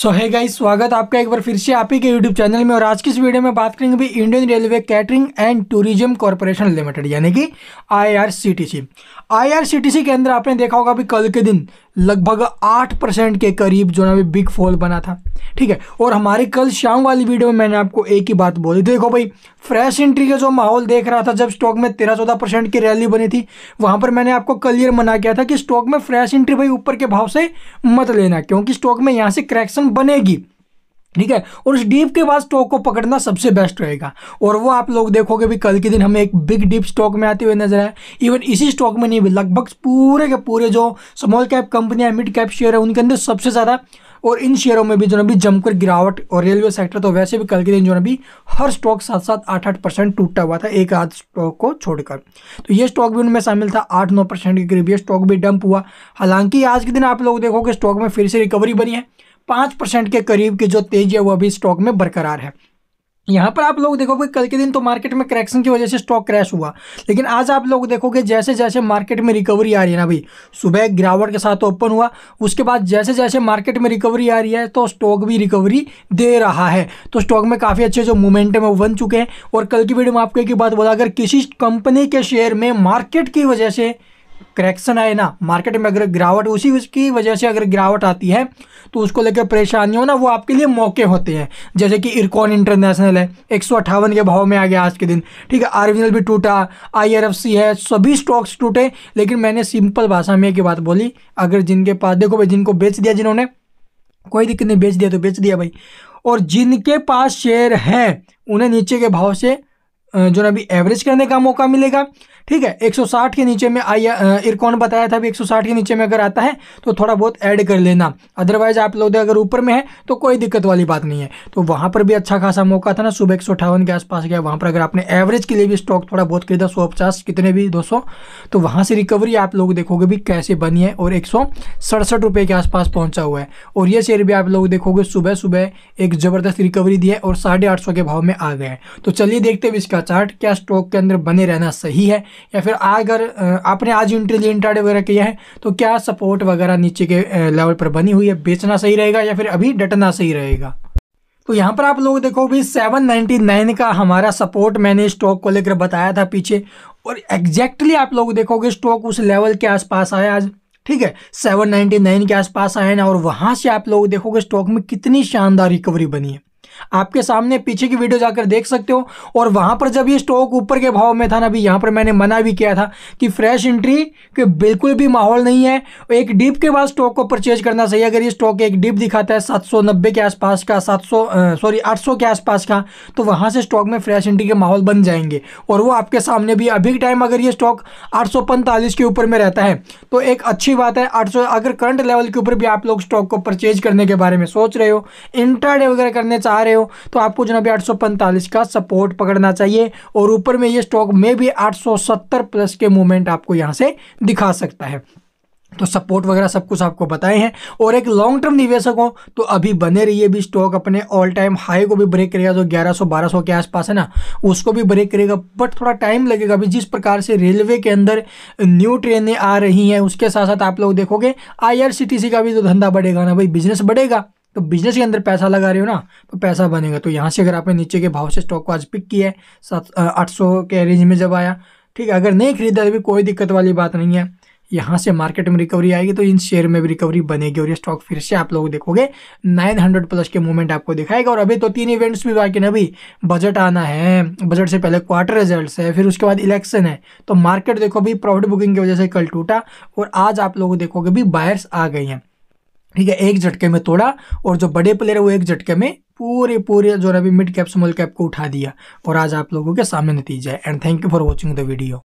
सो है गाई स्वागत आपका एक बार फिर से आप ही के यूट्यूब चैनल में और आज की इस वीडियो में बात करेंगे भी Indian railway catering and tourism corporation limited यानी कि IRCTC IRCTC के अंदर आपने देखा होगा अभी कल के दिन लगभग आठ परसेंट के करीब जो है ना बिग फॉल बना था ठीक है और हमारे कल शाम वाली वीडियो में मैंने आपको एक ही बात बोली देखो भाई फ्रेश एंट्री का जो माहौल देख रहा था जब स्टॉक में तेरह चौदह परसेंट की रैली बनी थी वहाँ पर मैंने आपको क्लियर मना किया था कि स्टॉक में फ्रेश एंट्री भाई ऊपर के भाव से मत लेना क्योंकि स्टॉक में यहाँ से करेक्शन बनेगी ठीक है और उस डीप के बाद स्टॉक को पकड़ना सबसे बेस्ट रहेगा और वो आप लोग देखोगे भी कल के दिन हमें एक बिग डीप स्टॉक में आते हुए नजर आए इवन इसी स्टॉक में नहीं लगभग पूरे के पूरे जो स्मॉल कैप कंपनियां मिड कैप शेयर है उनके अंदर सबसे ज़्यादा और इन शेयरों में भी जो भी जमकर गिरावट और रेलवे सेक्टर तो वैसे भी कल के दिन जो भी हर स्टॉक सात सात आठ आठ परसेंट टूटा हुआ था एक आध स्टॉक को छोड़कर तो ये स्टॉक भी उनमें शामिल था आठ नौ परसेंट के करीब ये स्टॉक भी डंप हुआ हालांकि आज के दिन आप लोग देखो कि स्टॉक में फिर से रिकवरी बनी है पाँच परसेंट के करीब की जो तेजी है वो अभी स्टॉक में बरकरार है यहाँ पर आप लोग देखोगे कल के दिन तो मार्केट में करेक्शन की वजह से स्टॉक क्रैश हुआ लेकिन आज आप लोग देखोगे जैसे जैसे मार्केट में रिकवरी आ रही है ना भाई सुबह गिरावट के साथ ओपन हुआ उसके बाद जैसे जैसे मार्केट में रिकवरी आ रही है तो स्टॉक भी रिकवरी दे रहा है तो स्टॉक में काफ़ी अच्छे जो मोमेंटम है वो बन चुके हैं और कल की वीडियो में आपको एक ही बात बोला अगर किसी कंपनी के शेयर में मार्केट की वजह से करेक्शन आए ना मार्केट में अगर गिरावट उसी उसकी वजह से अगर गिरावट आती है तो उसको लेकर परेशानी हो ना वो आपके लिए मौके होते हैं जैसे कि इरकॉन इंटरनेशनल है एक के भाव में आ गया आज के दिन ठीक है आरविनल भी टूटा आई है सभी स्टॉक्स टूटे लेकिन मैंने सिंपल भाषा में एक बात बोली अगर जिनके पास देखो भाई जिनको बेच दिया जिन्होंने कोई दिक्कत नहीं बेच दिया तो बेच दिया भाई और जिनके पास शेयर है उन्हें नीचे के भाव से जो अभी एवरेज करने का मौका मिलेगा ठीक है 160 के नीचे में आई इरकॉन बताया था अभी 160 के नीचे में अगर आता है तो थोड़ा बहुत ऐड कर लेना अदरवाइज आप लोग अगर ऊपर में है तो कोई दिक्कत वाली बात नहीं है तो वहाँ पर भी अच्छा खासा मौका था ना सुबह एक के आसपास गया वहाँ पर अगर आपने एवरेज के लिए भी स्टॉक थोड़ा बहुत खरीदा सौ कितने भी दो तो वहाँ से रिकवरी आप लोग देखोगे भी कैसे बनी है और एक के आसपास पहुँचा हुआ है और ये शेयर भी आप लोग देखोगे सुबह सुबह एक ज़बरदस्त रिकवरी दी है और साढ़े के भाव में आ गए हैं तो चलिए देखते हैं इसका का चार्ट क्या स्टॉक के अंदर बने रहना सही है या फिर अगर आपने आज इंट्रीली इंट्राडे वगैरह किया है तो क्या सपोर्ट वगैरह नीचे के लेवल पर बनी हुई है बेचना सही रहेगा या फिर अभी डटना सही रहेगा तो यहाँ पर आप लोग देखो भी 799 का हमारा सपोर्ट मैंने स्टॉक को लेकर बताया था पीछे और एग्जैक्टली आप लोग देखोगे स्टॉक उस लेवल के आसपास आया आज ठीक है 799 के आसपास आया ना और वहाँ से आप लोग देखोगे स्टॉक में कितनी शानदार रिकवरी बनी है आपके सामने पीछे की वीडियो जाकर देख सकते हो और वहां पर जब ये स्टॉक ऊपर के भाव में था ना अभी यहां पर मैंने मना भी किया था कि फ्रेश एंट्री के बिल्कुल भी माहौल नहीं है एक डिप के बाद स्टॉक को परचेज करना सही अगर ये स्टॉक एक डिप दिखाता है 790 के आसपास का 700 सॉरी 800 के आसपास का तो वहां से स्टॉक में फ्रेश एंट्री के माहौल बन जाएंगे और वो आपके सामने भी अभी टाइम अगर ये स्टॉक आठ के ऊपर में रहता है तो एक अच्छी बात है आठ अगर करंट लेवल के ऊपर भी आप लोग स्टॉक को परचेज करने के बारे में सोच रहे हो इंट्राडे वगैरह करने चाह चाह रहे हो तो आपको जो अभी आठ का सपोर्ट पकड़ना चाहिए और ऊपर में ये स्टॉक में भी 870 प्लस के मूवमेंट आपको यहाँ से दिखा सकता है तो सपोर्ट वगैरह सब कुछ आपको बताए हैं और एक लॉन्ग टर्म निवेशक हो तो अभी बने रहिए भी स्टॉक अपने ऑल टाइम हाई को भी ब्रेक करेगा जो 1100 1200 के आसपास है ना उसको भी ब्रेक करेगा बट थोड़ा टाइम लगेगा अभी जिस प्रकार से रेलवे के अंदर न्यू ट्रेनें आ रही हैं उसके साथ साथ आप लोग देखोगे आई का भी तो धंधा बढ़ेगा ना भाई बिजनेस बढ़ेगा तो बिजनेस के अंदर पैसा लगा रहे हो ना तो पैसा बनेगा तो यहाँ से अगर आपने नीचे के भाव से स्टॉक को आज पिक किया है सात आठ सौ के रेंज में जब आया ठीक है अगर नहीं खरीदा तो भी कोई दिक्कत वाली बात नहीं है यहाँ से मार्केट में रिकवरी आएगी तो इन शेयर में भी रिकवरी बनेगी और ये स्टॉक फिर से आप लोग देखोगे 900 प्लस के मूवमेंट आपको दिखाएगा और अभी तो तीन इवेंट्स भी बाकी ना अभी बजट आना है बजट से पहले क्वार्टर रिजल्ट्स है फिर उसके बाद इलेक्शन है तो मार्केट देखो अभी प्रॉफिट बुकिंग की वजह से कल टूटा और आज आप लोग देखोगे भी बायर्स आ गई हैं ठीक है एक झटके में तोड़ा और जो बड़े प्लेयर है वो एक झटके में पूरे पूरे जो है अभी मिड कैप स्मॉल कैप को उठा दिया और आज आप लोगों के सामने नतीजा है and thank you for watching the video